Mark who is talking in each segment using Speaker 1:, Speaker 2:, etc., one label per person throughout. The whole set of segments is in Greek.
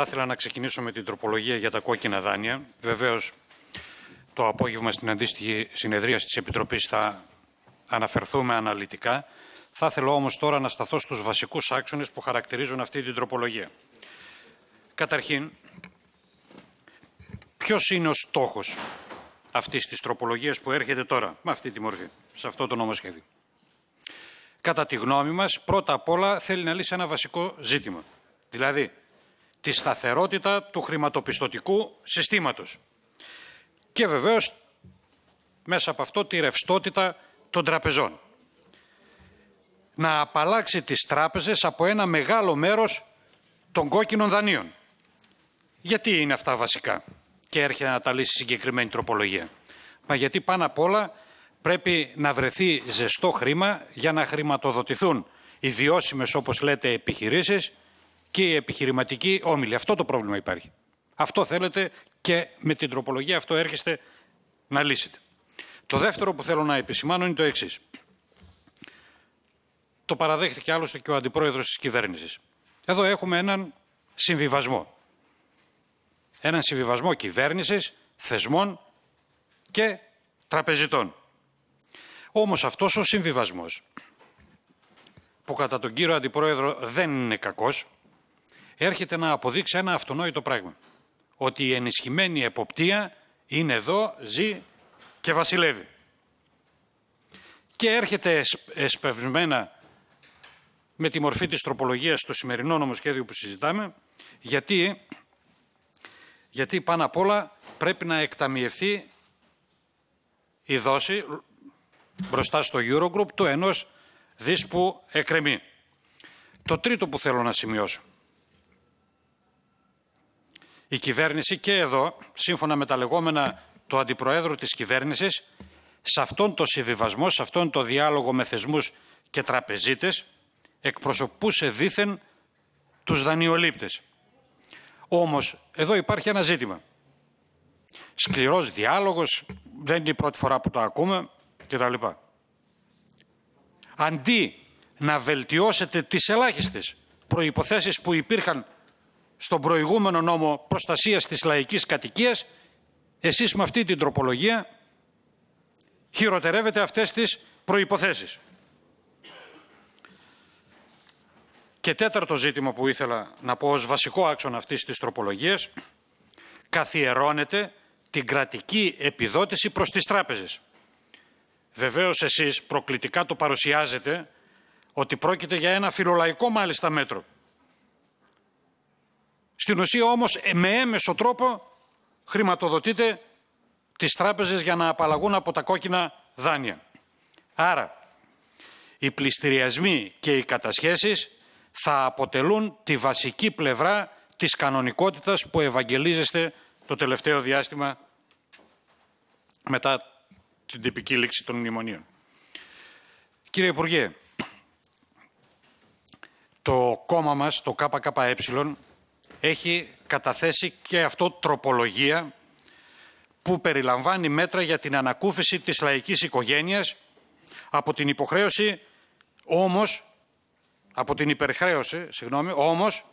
Speaker 1: Θα ήθελα να ξεκινήσω με την τροπολογία για τα κόκκινα δάνεια. Βεβαίως, το απόγευμα στην αντίστοιχη συνεδρία της Επιτροπής θα αναφερθούμε αναλυτικά. Θα ήθελα όμως τώρα να σταθώ στους βασικούς άξονες που χαρακτηρίζουν αυτή την τροπολογία. Καταρχήν, ποιος είναι ο στόχος αυτής της τροπολογίας που έρχεται τώρα, με αυτή τη μορφή, σε αυτό το νομοσχέδιο. Κατά τη γνώμη μας, πρώτα απ' όλα θέλει να λύσει ένα βασικό ζήτημα. Δηλαδή, τη σταθερότητα του χρηματοπιστωτικού συστήματος. Και βεβαίως μέσα από αυτό τη ρευστότητα των τραπεζών. Να απαλλάξει τις τράπεζες από ένα μεγάλο μέρος των κόκκινων δανείων. Γιατί είναι αυτά βασικά και έρχεται να τα λύσει συγκεκριμένη τροπολογία. Μα γιατί πάνω απ' όλα πρέπει να βρεθεί ζεστό χρήμα για να χρηματοδοτηθούν οι βιώσιμες όπως λέτε επιχειρήσεις και οι επιχειρηματικοί όμιλοι. Αυτό το πρόβλημα υπάρχει. Αυτό θέλετε και με την τροπολογία αυτό έρχεστε να λύσετε. Το δεύτερο που θέλω να επισημάνω είναι το εξής. Το παραδέχθηκε άλλωστε και ο αντιπρόεδρος της κυβέρνησης. Εδώ έχουμε έναν συμβιβασμό. Έναν συμβιβασμό κυβέρνησης, θεσμών και τραπεζιτών. Όμως αυτός ο συμβιβασμός, που κατά τον κύριο αντιπρόεδρο δεν είναι κακός, έρχεται να αποδείξει ένα αυτονόητο πράγμα. Ότι η ενισχυμένη εποπτεία είναι εδώ, ζει και βασιλεύει. Και έρχεται εσπευμένα με τη μορφή της τροπολογίας στο σημερινό νομοσχέδιο που συζητάμε, γιατί, γιατί πάνω απ' όλα πρέπει να εκταμιευθεί η δόση μπροστά στο Eurogroup του ενός δίσπου που εκκρεμεί. Το τρίτο που θέλω να σημειώσω η κυβέρνηση και εδώ, σύμφωνα με τα λεγόμενα του Αντιπροέδρου της κυβέρνησης, σε αυτόν τον συμβιβασμό, σε αυτόν τον διάλογο με θεσμούς και τραπεζίτες, εκπροσωπούσε δήθεν τους δανειολήπτες. Όμως, εδώ υπάρχει ένα ζήτημα. Σκληρός διάλογος, δεν είναι η πρώτη φορά που το ακούμε κτλ. Αντί να βελτιώσετε τις ελάχιστες προϋποθέσεις που υπήρχαν στον προηγούμενο νόμο προστασίας της λαϊκής κατοικίας, εσείς με αυτή την τροπολογία χειροτερεύετε αυτές τις προϋποθέσεις. Και τέταρτο ζήτημα που ήθελα να πω ως βασικό άξονα αυτής της τροπολογίας, καθιερώνεται την κρατική επιδότηση προς τις τράπεζες. Βεβαίως εσείς προκλητικά το παρουσιάζετε ότι πρόκειται για ένα φιλολαϊκό μάλιστα μέτρο – στην ουσία όμως ε, με έμεσο τρόπο χρηματοδοτείται τις τράπεζες για να απαλλαγούν από τα κόκκινα δάνεια. Άρα, οι πληστηριασμοί και οι κατασχέσεις θα αποτελούν τη βασική πλευρά της κανονικότητας που ευαγγελίζεστε το τελευταίο διάστημα μετά την τυπική λήξη των μνημονίων. Κύριε Υπουργέ, το κόμμα μας, το ΚΚΕ, έχει καταθέσει και αυτό τροπολογία που περιλαμβάνει μέτρα για την ανακούφιση της λαϊκής οικογένειας από την υποχρέωση όμως, από την υπερχρέωση, συγγνώμη, όμως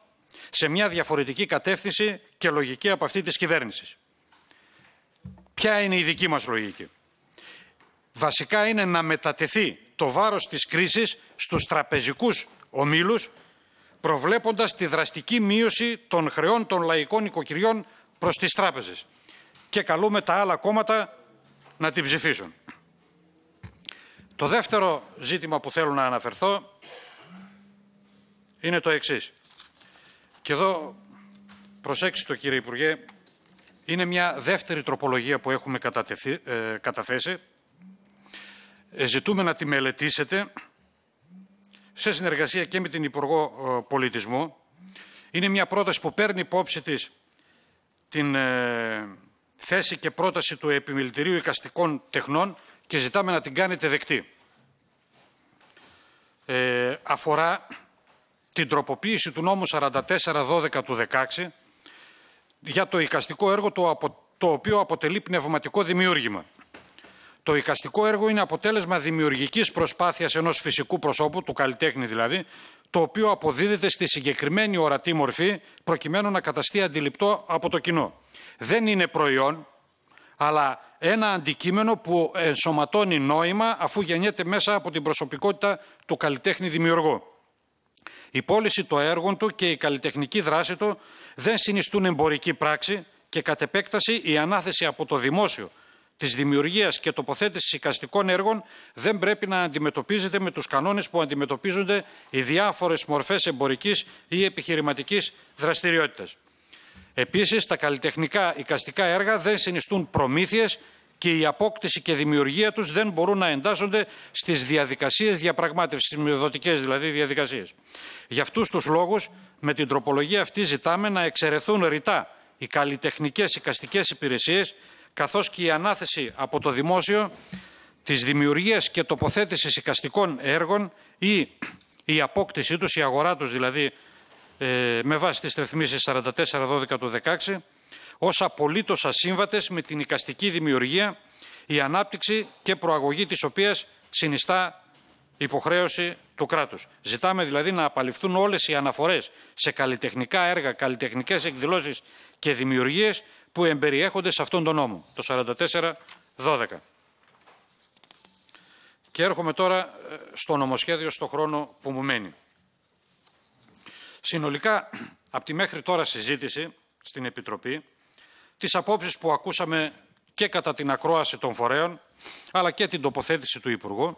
Speaker 1: σε μια διαφορετική κατεύθυνση και λογική από αυτή της κυβέρνησης. Ποια είναι η δική μας λογική. Βασικά είναι να μετατεθεί το βάρος της κρίσης στους τραπεζικούς ομίλους προβλέποντας τη δραστική μείωση των χρεών των λαϊκών οικοκυριών προς τις τράπεζες. Και καλούμε τα άλλα κόμματα να την ψηφίσουν. Το δεύτερο ζήτημα που θέλω να αναφερθώ είναι το εξής. Και εδώ, προσέξτε το κύριε Υπουργέ, είναι μια δεύτερη τροπολογία που έχουμε ε, καταθέσει. Ε, ζητούμε να τη μελετήσετε σε συνεργασία και με την Υπουργό ε, Πολιτισμού. Είναι μια πρόταση που παίρνει υπόψη της την ε, θέση και πρόταση του Επιμελητηρίου Οικαστικών Τεχνών και ζητάμε να την κάνετε δεκτή. Ε, αφορά την τροποποίηση του νόμου 4412 του 16 για το οικαστικό έργο το οποίο αποτελεί πνευματικό δημιούργημα. Το εικαστικό έργο είναι αποτέλεσμα δημιουργικής προσπάθειας ενός φυσικού προσώπου, του καλλιτέχνη δηλαδή, το οποίο αποδίδεται στη συγκεκριμένη ορατή μορφή, προκειμένου να καταστεί αντιληπτό από το κοινό. Δεν είναι προϊόν, αλλά ένα αντικείμενο που ενσωματώνει νόημα αφού γεννιέται μέσα από την προσωπικότητα του καλλιτέχνη δημιουργού. Η πώληση των έργων του και η καλλιτεχνική δράση του δεν συνιστούν εμπορική πράξη και κατ' επέκταση η ανάθεση από το δημόσιο της δημιουργίας και τοποθέτησης οικαστικών έργων δεν πρέπει να αντιμετωπίζεται με τους κανόνες που αντιμετωπίζονται οι διάφορες μορφές εμπορικής ή επιχειρηματικής δραστηριότητας. Επίσης, τα καλλιτεχνικά οικαστικά έργα δεν συνιστούν προμήθειες και η απόκτηση και δημιουργία τους δεν μπορούν να εντάσσονται στις διαδικασίες διαπραγμάτευσης, στις μειοδοτικές δηλαδή διαδικασίες. Για αυτούς τους λόγους, με την τροπολογία αυτή ζητάμε να εξαιρεθούν ρητά οι καλλιτεχνικές οικαστικές υπηρεσίες καθώς και η ανάθεση από το δημόσιο της δημιουργίας και τοποθέτησης οικαστικών έργων ή η απόκτησή τους, η αγορά τους δηλαδή, ε, με βάση τις ρυθμίσεις 44-12 του 16, ως απολύτως ασύμβατες με την οικαστική δημιουργία, η ανάπτυξη και προαγωγή της οποίας συνιστά υποχρέωση του κράτους. Ζητάμε δηλαδή να απαλληφθούν όλες οι αναφορές σε καλλιτεχνικά έργα, καλλιτεχνικές εκδηλώσεις και δημιουργίες που εμπεριέχονται σε αυτόν τον νόμο, το 44-12. Και έρχομαι τώρα ε, στο νομοσχέδιο στο χρόνο που μου μένει. Συνολικά, από τη μέχρι τώρα συζήτηση στην Επιτροπή, τις απόψεις που ακούσαμε και κατά την ακρόαση των φορέων, αλλά και την τοποθέτηση του Υπουργού,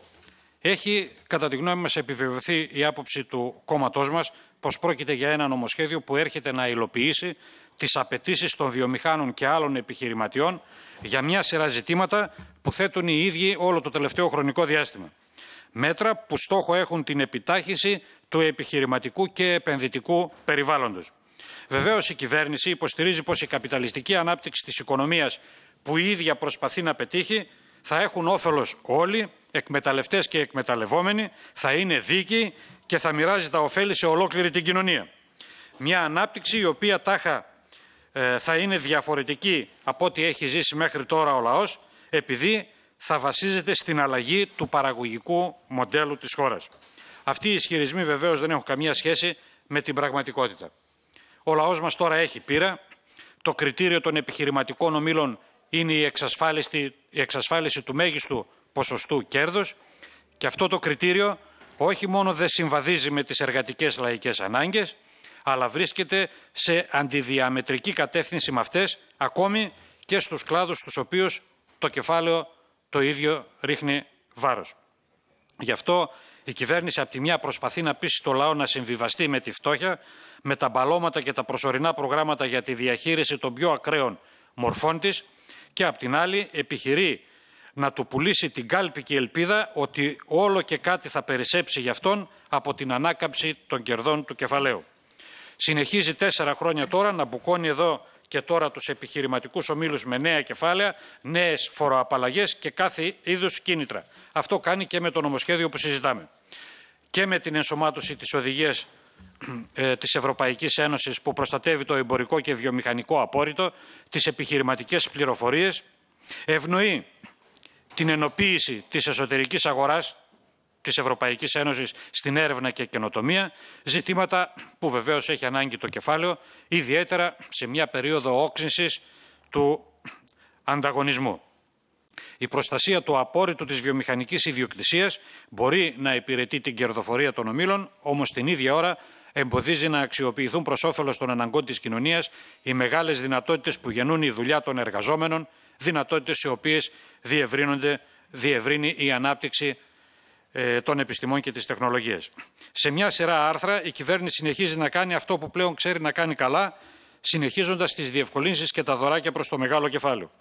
Speaker 1: έχει, κατά τη γνώμη μας, επιβεβαιωθεί η άποψη του κόμματός μας πως πρόκειται για ένα νομοσχέδιο που έρχεται να υλοποιήσει τις απαιτήσεις των βιομηχάνων και άλλων επιχειρηματιών για μια σειρά ζητήματα που θέτουν οι ίδιοι όλο το τελευταίο χρονικό διάστημα. Μέτρα που στόχο έχουν την επιτάχυση του επιχειρηματικού και επενδυτικού περιβάλλοντος. Βεβαίως, η κυβέρνηση υποστηρίζει πως η καπιταλιστική ανάπτυξη της οικονομίας που η ίδια προσπαθεί να πετύχει θα έχουν όφελος όλοι, εκμεταλλευτές και εκμεταλλευόμενοι, θα είναι δίκη και θα μοιράζει τα ωφέλη σε ολόκληρη την κοινωνία. Μια ανάπτυξη η οποία τάχα ε, θα είναι διαφορετική από ό,τι έχει ζήσει μέχρι τώρα ο λαός, επειδή θα βασίζεται στην αλλαγή του παραγωγικού μοντέλου της χώρας. Αυτοί οι ισχυρισμοί βεβαίως δεν έχουν καμία σχέση με την πραγματικότητα. Ο λαός μας τώρα έχει πείρα. Το κριτήριο των επιχειρηματικών ομήλων είναι η εξασφάλιση, εξασφάλιση του μέγιστου ποσοστού κέρδους και αυτό το κριτήριο όχι μόνο δεν συμβαδίζει με τις εργατικές λαϊκές ανάγκες, αλλά βρίσκεται σε αντιδιαμετρική κατεύθυνση με αυτές, ακόμη και στους κλάδους στους οποίους το κεφάλαιο το ίδιο ρίχνει βάρος. Γι' αυτό η κυβέρνηση από τη μια προσπαθεί να πείσει το λαό να συμβιβαστεί με τη φτώχεια, με τα μπαλώματα και τα προσωρινά προγράμματα για τη διαχείριση των πιο ακραίων μορφών της και απ' την άλλη επιχειρεί να του πουλήσει την κάλπικη ελπίδα ότι όλο και κάτι θα περισσέψει γι' αυτόν από την ανάκαμψη των κερδών του κεφαλαίου. Συνεχίζει τέσσερα χρόνια τώρα να μπουκώνει εδώ και τώρα τους επιχειρηματικούς ομίλους με νέα κεφάλαια, νέες φοροαπαλλαγές και κάθε είδους κίνητρα. Αυτό κάνει και με το νομοσχέδιο που συζητάμε. Και με την ενσωμάτωση της οδηγίας ε, της Ευρωπαϊκής Ένωσης που προστατεύει το εμπορικό και βιομηχανικό απόρριτο, τις επιχειρηματικές πληροφορίες, ευνοεί την ενοποίηση της εσωτερικής αγοράς Της Ευρωπαϊκής Ένωσης στην έρευνα και καινοτομία, ζητήματα που βεβαίως έχει ανάγκη το κεφάλαιο, ιδιαίτερα σε μια περίοδο όξυνσης του ανταγωνισμού. Η προστασία του απόρριτου της βιομηχανικής ιδιοκτησίας μπορεί να υπηρετεί την κερδοφορία των ομήλων, όμως την ίδια ώρα εμποδίζει να αξιοποιηθούν προς όφελος των αναγκών της κοινωνίας οι μεγάλες δυνατότητες που γεννούν η δουλειά των εργαζόμενων, δυνατότητες οι οποίες διευρύνονται, διευρύνει η ανάπτυξη ε, των επιστημών και της τεχνολογίας. Σε μια σειρά άρθρα η κυβέρνηση συνεχίζει να κάνει αυτό που πλέον ξέρει να κάνει καλά, συνεχίζοντας τις διευκολύνσεις και τα δωράκια προς το μεγάλο κεφάλαιο.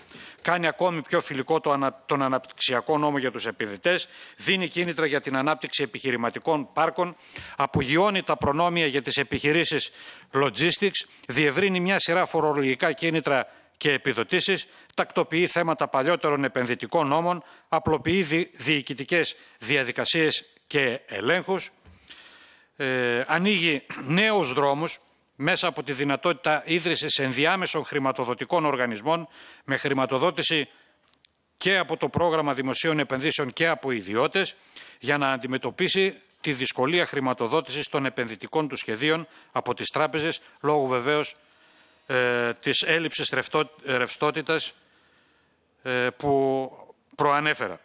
Speaker 1: Κάνει ακόμη πιο φιλικό το τον αναπτυξιακό νόμο για τους επενδυτές, δίνει κίνητρα για την ανάπτυξη επιχειρηματικών πάρκων, απογειώνει τα προνόμια για τις επιχειρήσεις logistics, διευρύνει μια σειρά φορολογικά κίνητρα και επιδοτήσεις, τακτοποιεί θέματα παλιότερων επενδυτικών νόμων, απλοποιεί διοικητικές διαδικασίες και ελέγχους, ε, ανοίγει νέους δρόμους μέσα από τη δυνατότητα ίδρυσης ενδιάμεσων χρηματοδοτικών οργανισμών με χρηματοδότηση και από το πρόγραμμα δημοσίων επενδύσεων και από ιδιώτες για να αντιμετωπίσει τη δυσκολία χρηματοδότησης των επενδυτικών του σχεδίων από τις τράπεζες λόγω βεβαίως ε, της έλλειψης ρευστότητας ε, που προανέφερα.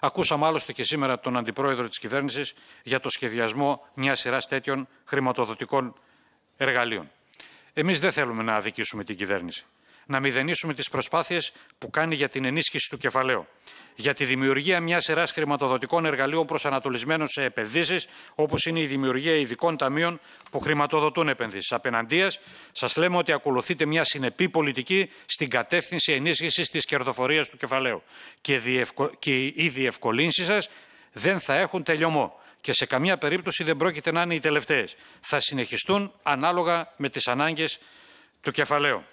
Speaker 1: Ακούσαμε άλλωστε και σήμερα τον Αντιπρόεδρο της Κυβέρνησης για το σχεδιασμό μιας σειράς τέτοιων χρηματοδοτικών εργαλείων. Εμείς δεν θέλουμε να αδικήσουμε την κυβέρνηση να μηδενίσουμε τις προσπάθειες που κάνει για την ενίσχυση του κεφαλαίου, για τη δημιουργία μιας σειράς χρηματοδοτικών εργαλείων προσανατολισμένων σε επενδύσεις, όπως είναι η δημιουργία ειδικών ταμείων που χρηματοδοτούν επενδύσεις. Απέναντίον, σας λέμε ότι ακολουθείτε μια συνεπή πολιτική στην κατεύθυνση ενίσχυσης της κερδοφορίας του κεφαλαίου και, διευκο... και οι διευκολύνσεις σας δεν θα έχουν τελειωμό και σε καμία περίπτωση δεν πρόκειται να είναι οι τελευταίες, Θα συνεχιστούν ανάλογα με τις ανάγκες του κεφαλαίου.